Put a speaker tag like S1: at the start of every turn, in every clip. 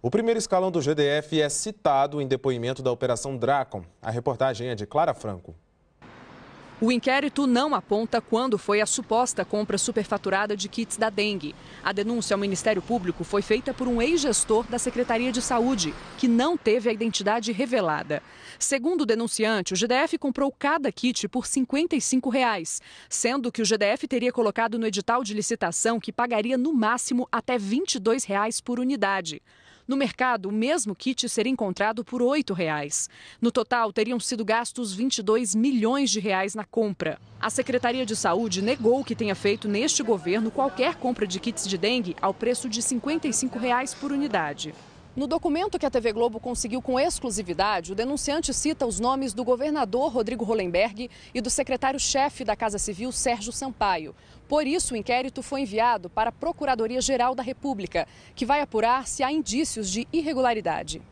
S1: O primeiro escalão do GDF é citado em depoimento da Operação Dracon. A reportagem é de Clara Franco.
S2: O inquérito não aponta quando foi a suposta compra superfaturada de kits da dengue. A denúncia ao Ministério Público foi feita por um ex-gestor da Secretaria de Saúde, que não teve a identidade revelada. Segundo o denunciante, o GDF comprou cada kit por R$ 55, reais, sendo que o GDF teria colocado no edital de licitação que pagaria no máximo até R$ 22 reais por unidade. No mercado, o mesmo kit seria encontrado por R$ 8,00. No total, teriam sido gastos 22 milhões de reais na compra. A Secretaria de Saúde negou que tenha feito neste governo qualquer compra de kits de dengue ao preço de R$ 55,00 por unidade. No documento que a TV Globo conseguiu com exclusividade, o denunciante cita os nomes do governador Rodrigo Hollenberg e do secretário-chefe da Casa Civil, Sérgio Sampaio. Por isso, o inquérito foi enviado para a Procuradoria-Geral da República, que vai apurar se há indícios de irregularidade.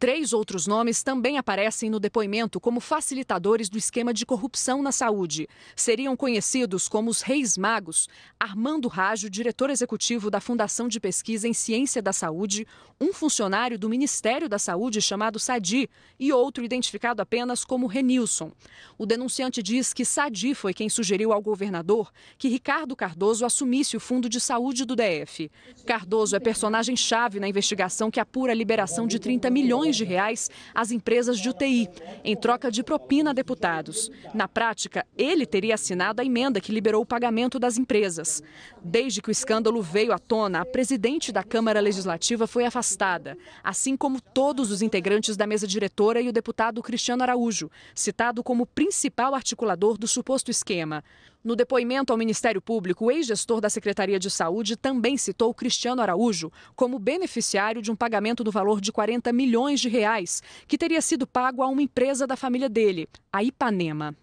S2: Três outros nomes também aparecem no depoimento como facilitadores do esquema de corrupção na saúde. Seriam conhecidos como os Reis Magos: Armando Rajo, diretor executivo da Fundação de Pesquisa em Ciência da Saúde, um funcionário do Ministério da Saúde chamado Sadi e outro identificado apenas como Renilson. O denunciante diz que Sadi foi quem sugeriu ao governador que Ricardo Cardoso assumisse o Fundo de Saúde do DF. Cardoso é personagem-chave na investigação que apura a liberação de 30 milhões milhões de reais às empresas de UTI, em troca de propina a deputados. Na prática, ele teria assinado a emenda que liberou o pagamento das empresas. Desde que o escândalo veio à tona, a presidente da Câmara Legislativa foi afastada, assim como todos os integrantes da mesa diretora e o deputado Cristiano Araújo, citado como principal articulador do suposto esquema. No depoimento ao Ministério Público, o ex-gestor da Secretaria de Saúde também citou Cristiano Araújo como beneficiário de um pagamento do valor de 40 milhões de reais, que teria sido pago a uma empresa da família dele, a Ipanema.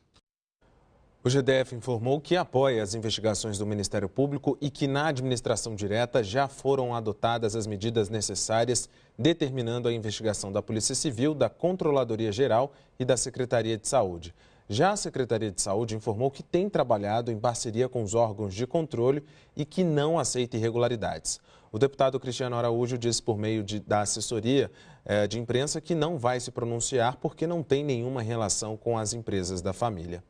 S1: O GDF informou que apoia as investigações do Ministério Público e que na administração direta já foram adotadas as medidas necessárias, determinando a investigação da Polícia Civil, da Controladoria Geral e da Secretaria de Saúde. Já a Secretaria de Saúde informou que tem trabalhado em parceria com os órgãos de controle e que não aceita irregularidades. O deputado Cristiano Araújo disse por meio de, da assessoria eh, de imprensa que não vai se pronunciar porque não tem nenhuma relação com as empresas da família.